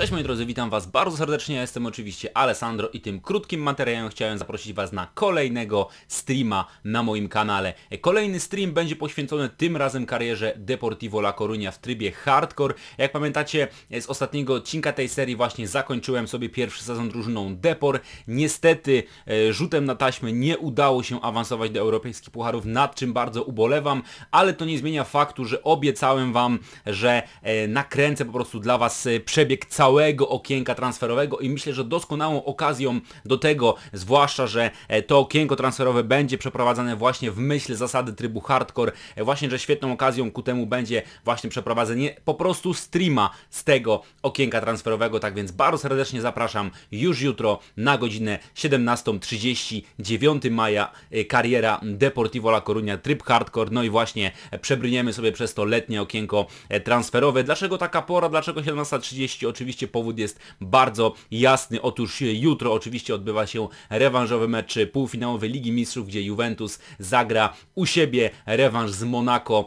Cześć moi drodzy, witam Was bardzo serdecznie, ja jestem oczywiście Alessandro i tym krótkim materiałem chciałem zaprosić Was na kolejnego streama na moim kanale. Kolejny stream będzie poświęcony tym razem karierze Deportivo La Coruña w trybie hardcore. Jak pamiętacie z ostatniego odcinka tej serii właśnie zakończyłem sobie pierwszy sezon drużyną Depor. Niestety e, rzutem na taśmę nie udało się awansować do europejskich pucharów, nad czym bardzo ubolewam, ale to nie zmienia faktu, że obiecałem Wam, że e, nakręcę po prostu dla Was e, przebieg cały całego okienka transferowego i myślę, że doskonałą okazją do tego, zwłaszcza, że e, to okienko transferowe będzie przeprowadzane właśnie w myśl zasady trybu hardcore, e, właśnie, że świetną okazją ku temu będzie właśnie przeprowadzenie po prostu streama z tego okienka transferowego, tak więc bardzo serdecznie zapraszam już jutro na godzinę 17:39 maja, e, kariera Deportivo La Coruña, tryb hardcore, no i właśnie przebrniemy sobie przez to letnie okienko transferowe. Dlaczego taka pora, dlaczego 17.30? Oczywiście Oczywiście powód jest bardzo jasny. Otóż e, jutro oczywiście odbywa się rewanżowy mecz e, półfinałowy Ligi Mistrzów, gdzie Juventus zagra u siebie rewanż z Monaco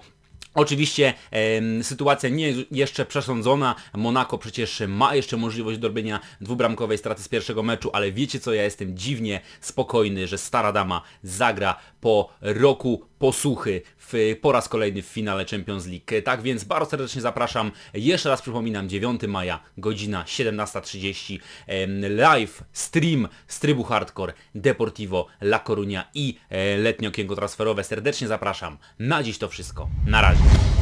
Oczywiście e, sytuacja nie jest jeszcze przesądzona. Monako przecież ma jeszcze możliwość dorobienia dwubramkowej straty z pierwszego meczu, ale wiecie co, ja jestem dziwnie spokojny, że stara dama zagra po roku, posuchy w, po raz kolejny w finale Champions League. Tak więc bardzo serdecznie zapraszam. Jeszcze raz przypominam, 9 maja, godzina 17.30, live stream z trybu Hardcore Deportivo La Coruña i e, letnie okienko transferowe. Serdecznie zapraszam. Na dziś to wszystko. Na razie.